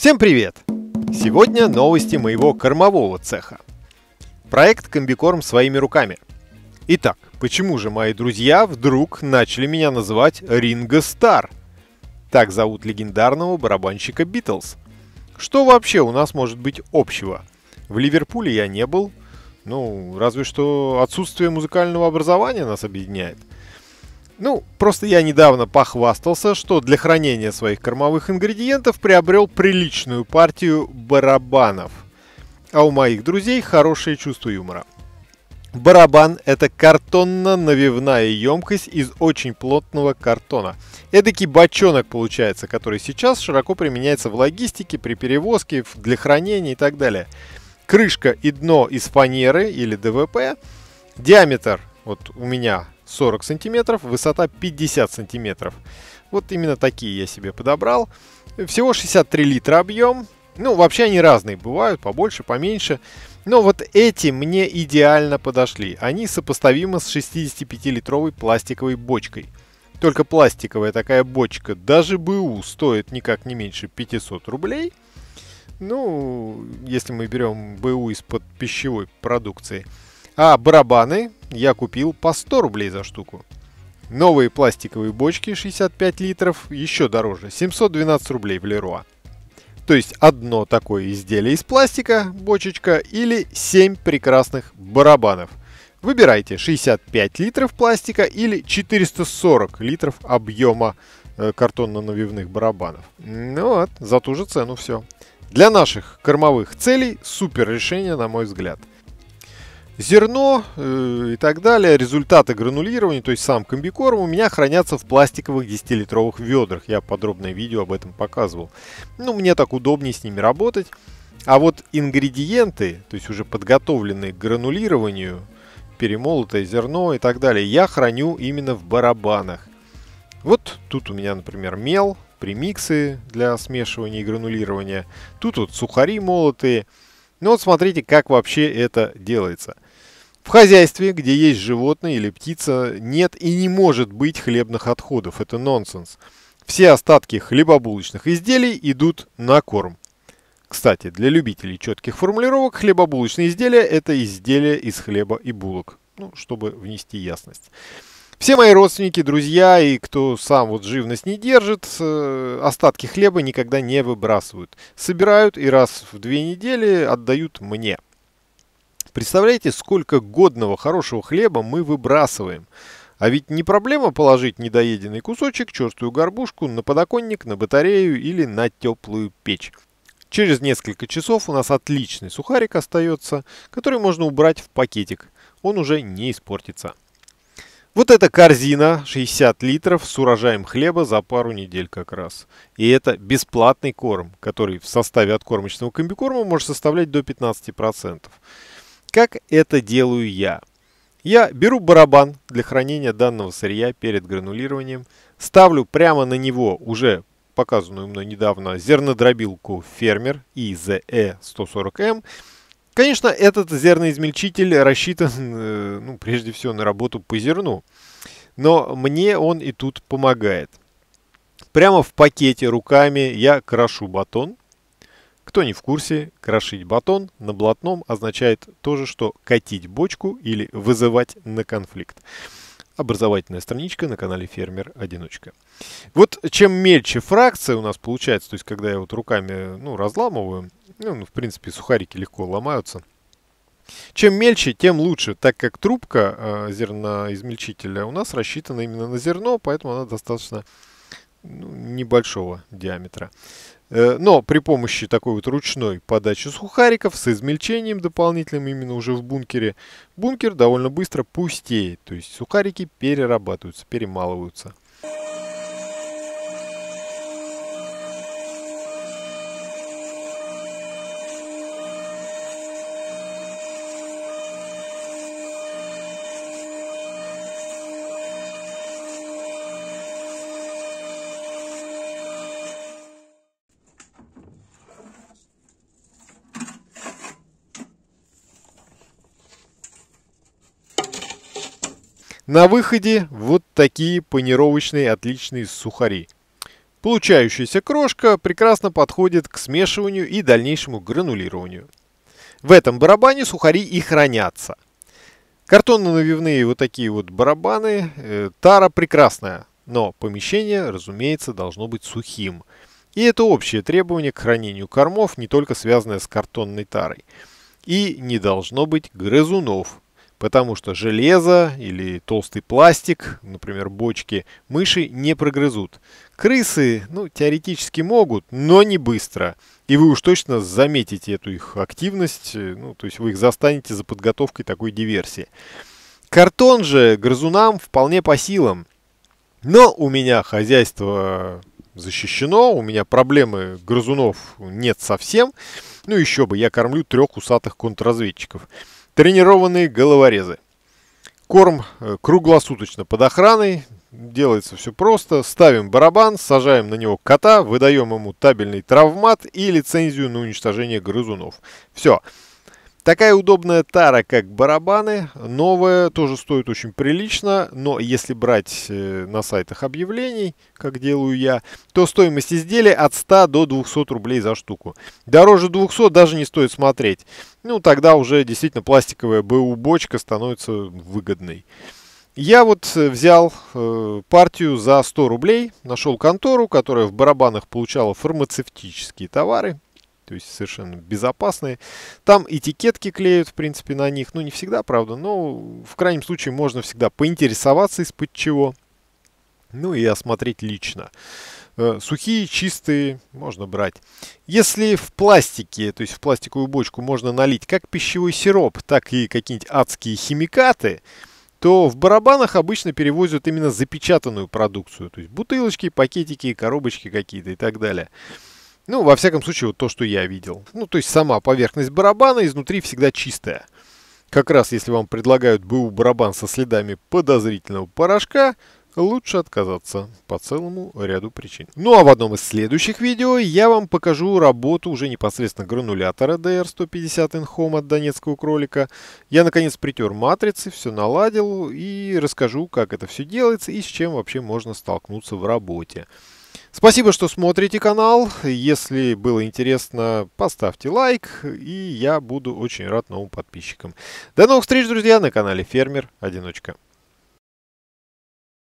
Всем привет! Сегодня новости моего кормового цеха. Проект «Комбикорм своими руками». Итак, почему же мои друзья вдруг начали меня называть Ринго Стар? Так зовут легендарного барабанщика Битлз. Что вообще у нас может быть общего? В Ливерпуле я не был, ну, разве что отсутствие музыкального образования нас объединяет – ну, просто я недавно похвастался, что для хранения своих кормовых ингредиентов приобрел приличную партию барабанов. А у моих друзей хорошее чувство юмора. Барабан – это картонно-навивная емкость из очень плотного картона. Эдакий бочонок получается, который сейчас широко применяется в логистике, при перевозке, для хранения и так далее. Крышка и дно из фанеры или ДВП. Диаметр, вот у меня 40 сантиметров, высота 50 сантиметров. Вот именно такие я себе подобрал. Всего 63 литра объем. Ну, вообще они разные бывают, побольше, поменьше. Но вот эти мне идеально подошли. Они сопоставимы с 65-литровой пластиковой бочкой. Только пластиковая такая бочка, даже БУ, стоит никак не меньше 500 рублей. Ну, если мы берем БУ из-под пищевой продукции – а барабаны я купил по 100 рублей за штуку. Новые пластиковые бочки 65 литров еще дороже, 712 рублей в Леруа. То есть одно такое изделие из пластика, бочечка, или 7 прекрасных барабанов. Выбирайте 65 литров пластика или 440 литров объема э, картонно-навивных барабанов. Ну вот, за ту же цену все. Для наших кормовых целей супер решение, на мой взгляд зерно э, и так далее, результаты гранулирования, то есть сам комбикорм, у меня хранятся в пластиковых 10-литровых ведрах. Я подробное видео об этом показывал. Ну, мне так удобнее с ними работать. А вот ингредиенты, то есть уже подготовленные к гранулированию, перемолотое зерно и так далее, я храню именно в барабанах. Вот тут у меня, например, мел, примиксы для смешивания и гранулирования. Тут вот сухари молотые. Ну вот смотрите, как вообще это делается – в хозяйстве, где есть животное или птица, нет и не может быть хлебных отходов. Это нонсенс. Все остатки хлебобулочных изделий идут на корм. Кстати, для любителей четких формулировок, хлебобулочные изделия – это изделия из хлеба и булок. Ну, чтобы внести ясность. Все мои родственники, друзья и кто сам вот живность не держит, э, остатки хлеба никогда не выбрасывают. Собирают и раз в две недели отдают мне – Представляете, сколько годного хорошего хлеба мы выбрасываем. А ведь не проблема положить недоеденный кусочек, черстую горбушку на подоконник, на батарею или на теплую печь. Через несколько часов у нас отличный сухарик остается, который можно убрать в пакетик. Он уже не испортится. Вот эта корзина 60 литров с урожаем хлеба за пару недель как раз. И это бесплатный корм, который в составе откормочного комбикорма может составлять до 15%. Как это делаю я? Я беру барабан для хранения данного сырья перед гранулированием, ставлю прямо на него уже показанную мной недавно зернодробилку Фермер ИЗЭ-140М. Конечно, этот зерноизмельчитель рассчитан э, ну, прежде всего на работу по зерну, но мне он и тут помогает. Прямо в пакете руками я крошу батон, кто не в курсе, крошить батон на блатном означает то же, что катить бочку или вызывать на конфликт. Образовательная страничка на канале Фермер-одиночка. Вот чем мельче фракция у нас получается, то есть когда я вот руками ну, разламываю, ну, ну, в принципе сухарики легко ломаются, чем мельче, тем лучше, так как трубка э, зерноизмельчителя у нас рассчитана именно на зерно, поэтому она достаточно ну, небольшого диаметра. Э, но при помощи такой вот ручной подачи сухариков с измельчением дополнительным именно уже в бункере, бункер довольно быстро пустеет. То есть сухарики перерабатываются, перемалываются. На выходе вот такие панировочные отличные сухари. Получающаяся крошка прекрасно подходит к смешиванию и дальнейшему гранулированию. В этом барабане сухари и хранятся. Картонно-навивные вот такие вот барабаны. Э, тара прекрасная, но помещение, разумеется, должно быть сухим. И это общее требование к хранению кормов, не только связанное с картонной тарой. И не должно быть грызунов, потому что железо или толстый пластик, например, бочки, мыши не прогрызут. Крысы, ну, теоретически могут, но не быстро. И вы уж точно заметите эту их активность, э, ну, то есть вы их застанете за подготовкой такой диверсии. Картон же грызунам вполне по силам. Но у меня хозяйство защищено, у меня проблемы грызунов нет совсем. Ну еще бы, я кормлю трех усатых контрразведчиков. Тренированные головорезы. Корм э, круглосуточно под охраной. Делается все просто. Ставим барабан, сажаем на него кота, выдаем ему табельный травмат и лицензию на уничтожение грызунов. Все. Все. Такая удобная тара, как барабаны, новая, тоже стоит очень прилично, но если брать э, на сайтах объявлений, как делаю я, то стоимость изделия от 100 до 200 рублей за штуку. Дороже 200 даже не стоит смотреть. Ну, тогда уже действительно пластиковая БУ-бочка становится выгодной. Я вот э, взял э, партию за 100 рублей, нашел контору, которая в барабанах получала фармацевтические товары – то есть совершенно безопасные. Там этикетки клеют, в принципе, на них, ну не всегда, правда, но в крайнем случае можно всегда поинтересоваться из-под чего, ну и осмотреть лично. Э, сухие, чистые, можно брать. Если в пластике, то есть в пластиковую бочку можно налить как пищевой сироп, так и какие-нибудь адские химикаты, то в барабанах обычно перевозят именно запечатанную продукцию, то есть бутылочки, пакетики, коробочки какие-то и так далее. Ну, во всяком случае, вот то, что я видел. Ну, то есть сама поверхность барабана изнутри всегда чистая. Как раз если вам предлагают БУ барабан со следами подозрительного порошка, лучше отказаться по целому ряду причин. Ну а в одном из следующих видео я вам покажу работу уже непосредственно гранулятора DR150 Inhome от Донецкого кролика. Я наконец притер матрицы, все наладил и расскажу, как это все делается и с чем вообще можно столкнуться в работе. Спасибо, что смотрите канал. Если было интересно, поставьте лайк, и я буду очень рад новым подписчикам. До новых встреч, друзья, на канале Фермер Одиночка.